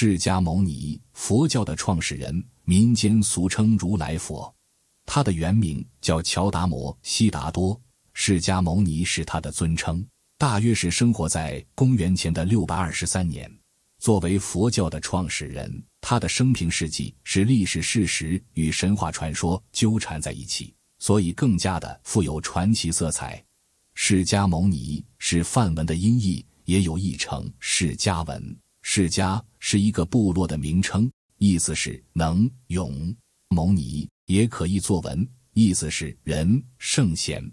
释迦牟尼，佛教的创始人，民间俗称如来佛。他的原名叫乔达摩·悉达多，释迦牟尼是他的尊称。大约是生活在公元前的六百二十三年。作为佛教的创始人，他的生平事迹是历史事实与神话传说纠缠在一起，所以更加的富有传奇色彩。释迦牟尼是梵文的音译，也有译成释迦文。释迦是一个部落的名称，意思是能勇牟尼，也可以作文，意思是人圣贤。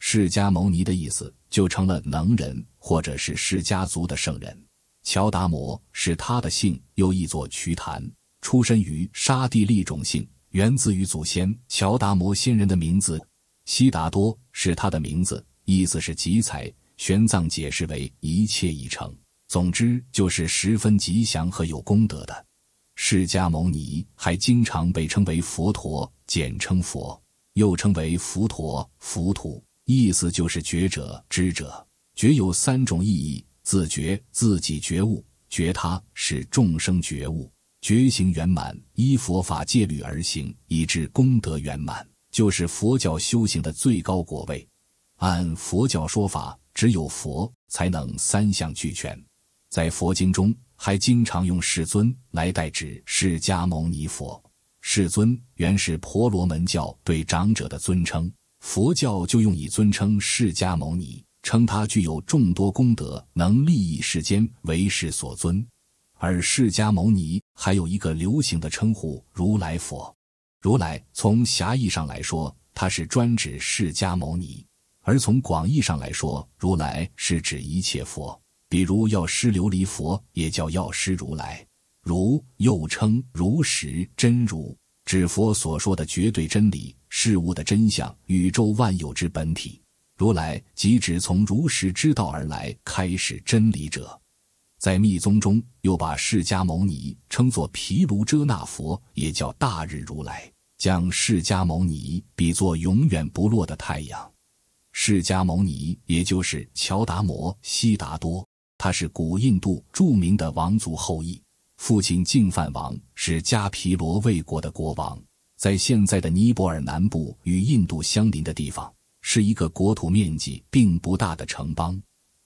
释迦牟尼的意思就成了能人，或者是释迦族的圣人。乔达摩是他的姓，又译作瞿昙，出身于沙地利种姓，源自于祖先乔达摩先人的名字。悉达多是他的名字，意思是集采。玄奘解释为一切已成。总之就是十分吉祥和有功德的。释迦牟尼还经常被称为佛陀，简称佛，又称为佛陀、浮土，意思就是觉者、知者。觉有三种意义：自觉，自己觉悟；觉他，是众生觉悟；觉行圆满，依佛法戒律而行，以致功德圆满，就是佛教修行的最高果位。按佛教说法，只有佛才能三项俱全。在佛经中，还经常用“世尊”来代指释迦牟尼佛。“世尊”原是婆罗门教对长者的尊称，佛教就用以尊称释迦牟尼，称他具有众多功德，能利益世间，为世所尊。而释迦牟尼还有一个流行的称呼——如来佛。如来从狭义上来说，它是专指释迦牟尼；而从广义上来说，如来是指一切佛。比如药师琉璃佛也叫药师如来，如又称如实真如，指佛所说的绝对真理、事物的真相、宇宙万有之本体。如来即指从如实之道而来，开始真理者。在密宗中，又把释迦牟尼称作毗卢遮那佛，也叫大日如来，将释迦牟尼比作永远不落的太阳。释迦牟尼也就是乔达摩悉达多。他是古印度著名的王族后裔，父亲净饭王是迦毗罗卫国的国王，在现在的尼泊尔南部与印度相邻的地方，是一个国土面积并不大的城邦。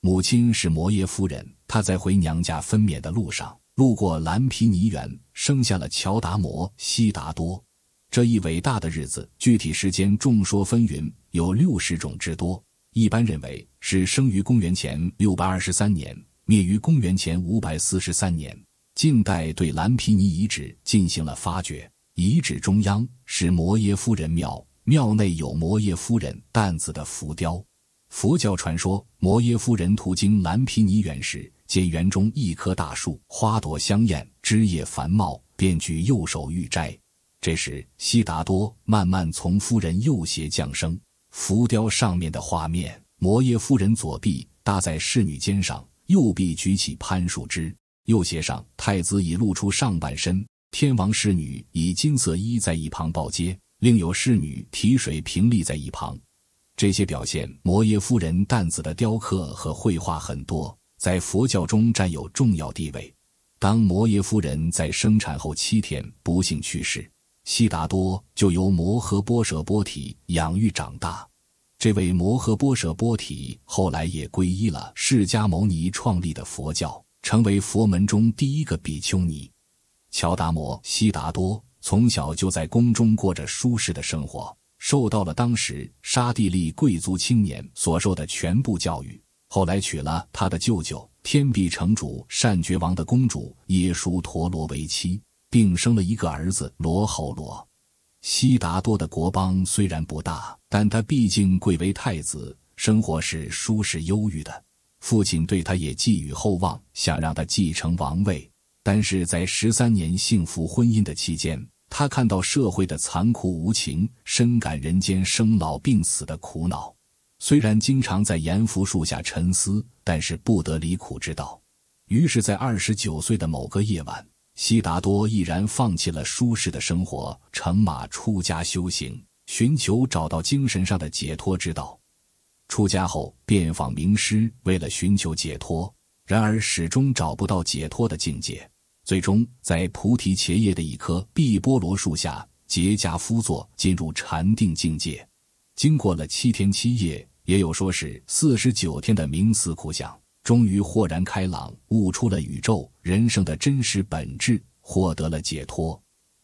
母亲是摩耶夫人，她在回娘家分娩的路上，路过蓝皮尼园，生下了乔达摩·悉达多。这一伟大的日子，具体时间众说纷纭，有六十种之多。一般认为是生于公元前六百二十三年，灭于公元前五百四十三年。近代对兰皮尼遗址进行了发掘，遗址中央是摩耶夫人庙，庙内有摩耶夫人担子的浮雕。佛教传说，摩耶夫人途经兰皮尼园时，见园中一棵大树，花朵香艳，枝叶繁茂，便举右手欲摘。这时，悉达多慢慢从夫人右胁降生。浮雕上面的画面，摩耶夫人左臂搭在侍女肩上，右臂举起攀树枝；右胁上太子已露出上半身，天王侍女以金色衣在一旁抱接，另有侍女提水瓶立在一旁。这些表现摩耶夫人担子的雕刻和绘画很多，在佛教中占有重要地位。当摩耶夫人在生产后七天不幸去世。悉达多就由摩诃波舍波提养育长大。这位摩诃波舍波提后来也皈依了释迦牟尼创立的佛教，成为佛门中第一个比丘尼。乔达摩·悉达多从小就在宫中过着舒适的生活，受到了当时沙地利贵族青年所受的全部教育。后来娶了他的舅舅天臂城主善觉王的公主耶输陀罗为妻。并生了一个儿子罗侯罗。悉达多的国邦虽然不大，但他毕竟贵为太子，生活是舒适优裕的。父亲对他也寄予厚望，想让他继承王位。但是在十三年幸福婚姻的期间，他看到社会的残酷无情，深感人间生老病死的苦恼。虽然经常在严福树下沉思，但是不得离苦之道。于是，在二十九岁的某个夜晚。悉达多毅然放弃了舒适的生活，乘马出家修行，寻求找到精神上的解脱之道。出家后，遍访名师，为了寻求解脱，然而始终找不到解脱的境界。最终，在菩提伽耶的一棵碧波罗树下结跏趺坐，进入禅定境界。经过了七天七夜，也有说是四十九天的冥思苦想。终于豁然开朗，悟出了宇宙人生的真实本质，获得了解脱。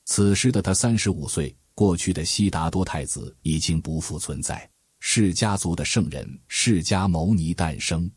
此时的他三十五岁，过去的悉达多太子已经不复存在，释迦族的圣人释迦牟尼诞生。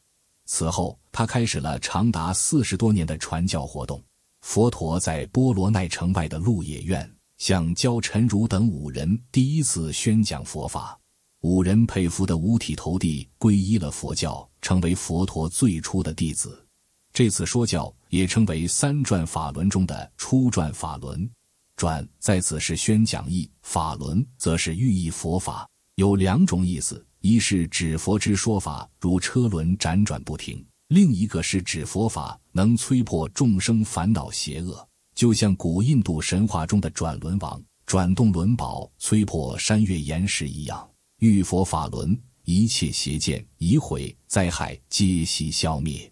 此后，他开始了长达四十多年的传教活动。佛陀在波罗奈城外的鹿野苑，向焦陈如等五人第一次宣讲佛法。五人佩服的五体投地，皈依了佛教，成为佛陀最初的弟子。这次说教也称为三转法轮中的初转法轮。转在此是宣讲义，法轮则是寓意佛法。有两种意思：一是指佛之说法如车轮辗转不停；另一个是指佛法能摧破众生烦恼邪恶，就像古印度神话中的转轮王转动轮宝摧破山岳岩石一样。遇佛法轮，一切邪见已毁，灾害皆悉消灭。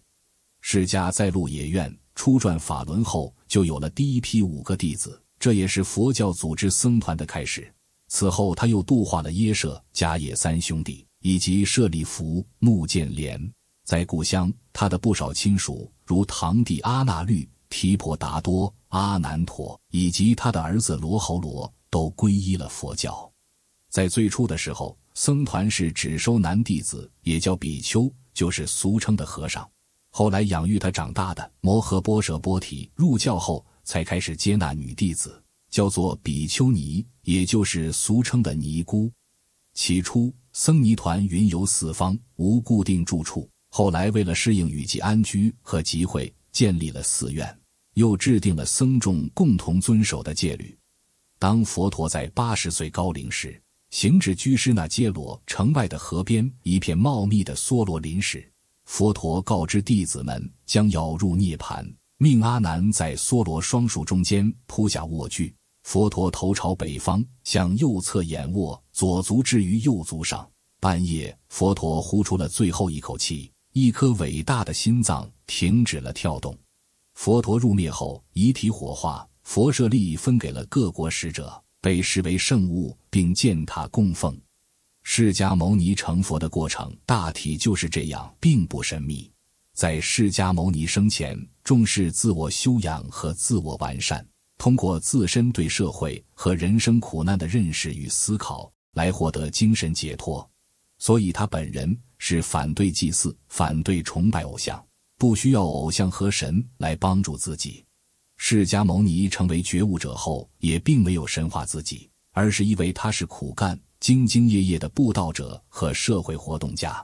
释迦在鹿野苑初转法轮后，就有了第一批五个弟子，这也是佛教组织僧团的开始。此后，他又度化了耶舍、迦叶三兄弟以及舍利弗、目犍连。在故乡，他的不少亲属，如堂弟阿那律、提婆达多、阿难陀，以及他的儿子罗喉罗，都皈依了佛教。在最初的时候，僧团是只收男弟子，也叫比丘，就是俗称的和尚。后来养育他长大的摩诃波舍波提入教后，才开始接纳女弟子，叫做比丘尼，也就是俗称的尼姑。起初，僧尼团云游四方，无固定住处。后来，为了适应雨季安居和集会，建立了寺院，又制定了僧众共同遵守的戒律。当佛陀在八十岁高龄时，行至居士那揭罗城外的河边，一片茂密的梭罗林时，佛陀告知弟子们将要入涅槃，命阿难在梭罗双树中间铺下卧具。佛陀头朝北，方向右侧眼卧，左足置于右足上。半夜，佛陀呼出了最后一口气，一颗伟大的心脏停止了跳动。佛陀入灭后，遗体火化，佛舍利分给了各国使者。被视为圣物并践踏供奉，释迦牟尼成佛的过程大体就是这样，并不神秘。在释迦牟尼生前，重视自我修养和自我完善，通过自身对社会和人生苦难的认识与思考来获得精神解脱，所以他本人是反对祭祀、反对崇拜偶像，不需要偶像和神来帮助自己。释迦牟尼成为觉悟者后，也并没有神化自己，而是因为他是苦干、兢兢业业的布道者和社会活动家。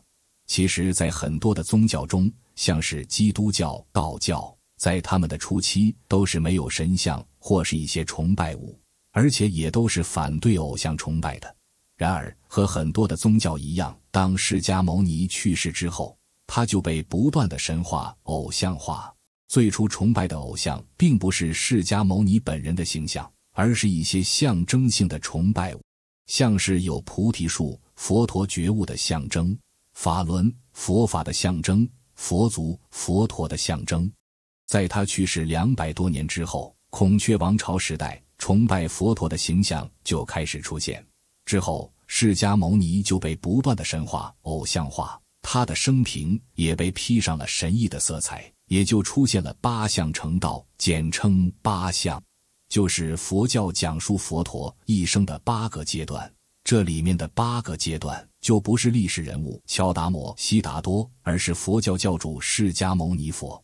其实，在很多的宗教中，像是基督教、道教，在他们的初期都是没有神像或是一些崇拜物，而且也都是反对偶像崇拜的。然而，和很多的宗教一样，当释迦牟尼去世之后，他就被不断的神化、偶像化。最初崇拜的偶像并不是释迦牟尼本人的形象，而是一些象征性的崇拜物，像是有菩提树、佛陀觉悟的象征、法轮、佛法的象征、佛祖、佛陀的象征。在他去世两百多年之后，孔雀王朝时代，崇拜佛陀的形象就开始出现。之后，释迦牟尼就被不断的神话、偶像化，他的生平也被披上了神异的色彩。也就出现了八相成道，简称八相，就是佛教讲述佛陀一生的八个阶段。这里面的八个阶段就不是历史人物乔达摩·悉达多，而是佛教教主释迦牟尼佛。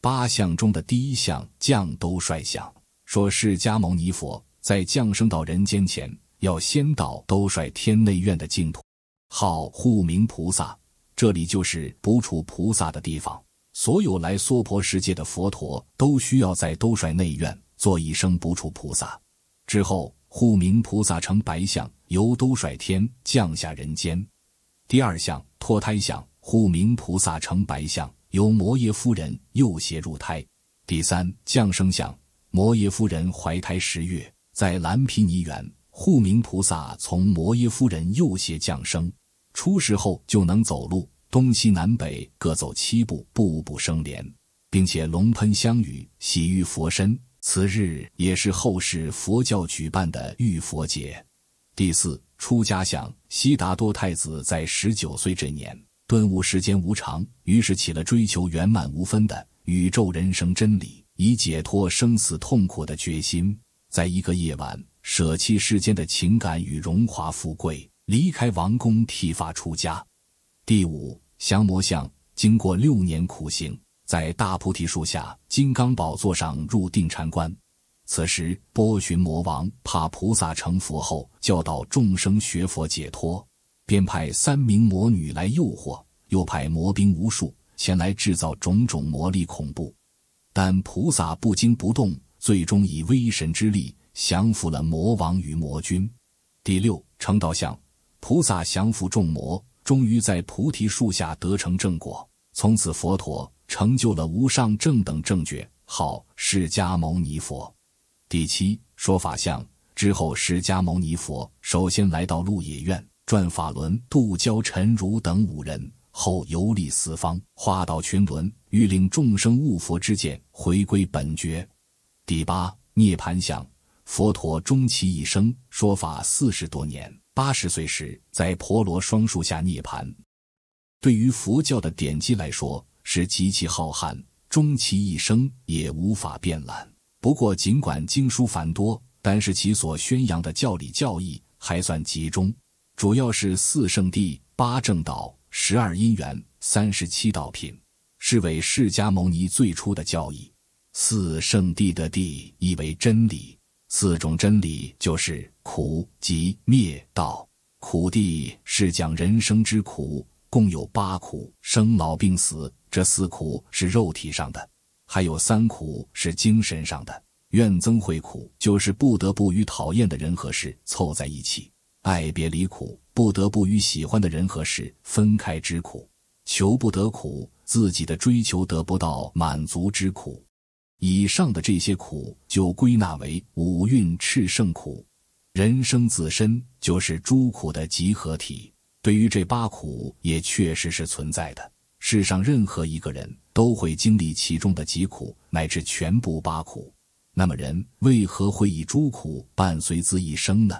八相中的第一相降兜率相，说释迦牟尼佛在降生到人间前，要先到兜率天内院的净土，号护明菩萨，这里就是不处菩萨的地方。所有来娑婆世界的佛陀，都需要在兜率内院做一生不处菩萨，之后护名菩萨成白相，由兜率天降下人间。第二项脱胎相，护名菩萨成白相，由摩耶夫人右胁入胎。第三降生相，摩耶夫人怀胎十月，在蓝毗尼园护名菩萨从摩耶夫人右胁降生，出世后就能走路。东西南北各走七步，步步生莲，并且龙喷香雨，洗浴佛身。此日也是后世佛教举办的浴佛节。第四，出家相。悉达多太子在十九岁这年，顿悟世间无常，于是起了追求圆满无分的宇宙人生真理，以解脱生死痛苦的决心。在一个夜晚，舍弃世间的情感与荣华富贵，离开王宫，剃发出家。第五，降魔像经过六年苦行，在大菩提树下金刚宝座上入定禅观。此时，波旬魔王怕菩萨成佛后教导众生学佛解脱，便派三名魔女来诱惑，又派魔兵无数前来制造种种魔力恐怖。但菩萨不惊不动，最终以威神之力降服了魔王与魔君。第六，成道相。菩萨降服众魔。终于在菩提树下得成正果，从此佛陀成就了无上正等正觉，号释迦牟尼佛。第七说法相之后，释迦牟尼佛首先来到鹿野苑转法轮，度交陈如等五人，后游历四方，化道群伦，欲令众生悟佛之见，回归本觉。第八涅槃相，佛陀终其一生说法四十多年。八十岁时，在婆罗双树下涅盘。对于佛教的典籍来说，是极其浩瀚，终其一生也无法遍览。不过，尽管经书繁多，但是其所宣扬的教理教义还算集中，主要是四圣地、八正道、十二因缘、三十七道品，是为释迦牟尼最初的教义。四圣地的地意为真理。四种真理就是苦集灭道。苦地是讲人生之苦，共有八苦：生老病死。这四苦是肉体上的，还有三苦是精神上的。怨憎会苦，就是不得不与讨厌的人和事凑在一起；爱别离苦，不得不与喜欢的人和事分开之苦；求不得苦，自己的追求得不到满足之苦。以上的这些苦就归纳为五蕴炽盛苦，人生自身就是诸苦的集合体。对于这八苦也确实是存在的，世上任何一个人都会经历其中的疾苦乃至全部八苦。那么人为何会以诸苦伴随自一生呢？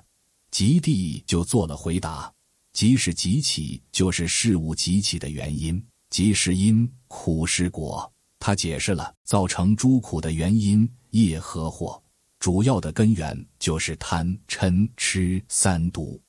吉地就做了回答：，即是集起，就是事物集起的原因；，即是因，苦是果。他解释了造成诸苦的原因——业和祸，主要的根源就是贪、嗔、痴三毒。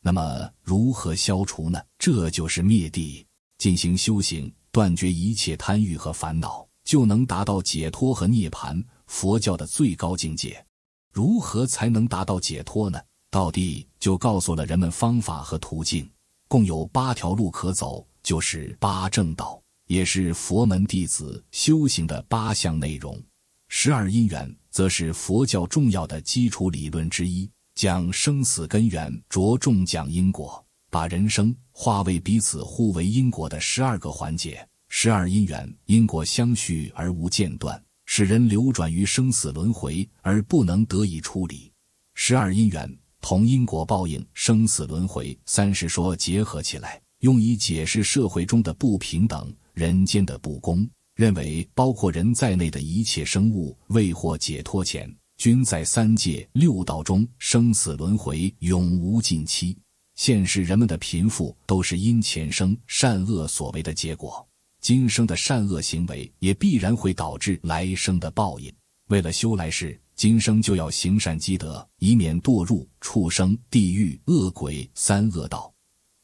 那么，如何消除呢？这就是灭地进行修行，断绝一切贪欲和烦恼，就能达到解脱和涅槃，佛教的最高境界。如何才能达到解脱呢？道地就告诉了人们方法和途径，共有八条路可走，就是八正道。也是佛门弟子修行的八项内容，十二因缘则是佛教重要的基础理论之一，讲生死根源，着重讲因果，把人生化为彼此互为因果的十二个环节。十二因缘因果相续而无间断，使人流转于生死轮回而不能得以处理。十二因缘同因果报应、生死轮回三世说结合起来，用以解释社会中的不平等。人间的不公，认为包括人在内的一切生物，未获解脱前，均在三界六道中生死轮回，永无尽期。现世人们的贫富，都是因前生善恶所为的结果。今生的善恶行为，也必然会导致来生的报应。为了修来世，今生就要行善积德，以免堕入畜生、地狱、恶鬼三恶道。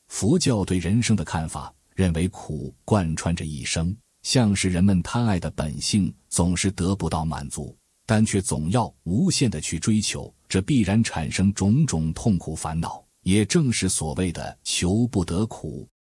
佛教对人生的看法。认为苦贯穿着一生，像是人们贪爱的本性总是得不到满足，但却总要无限的去追求，这必然产生种种痛苦烦恼，也正是所谓的求不得苦。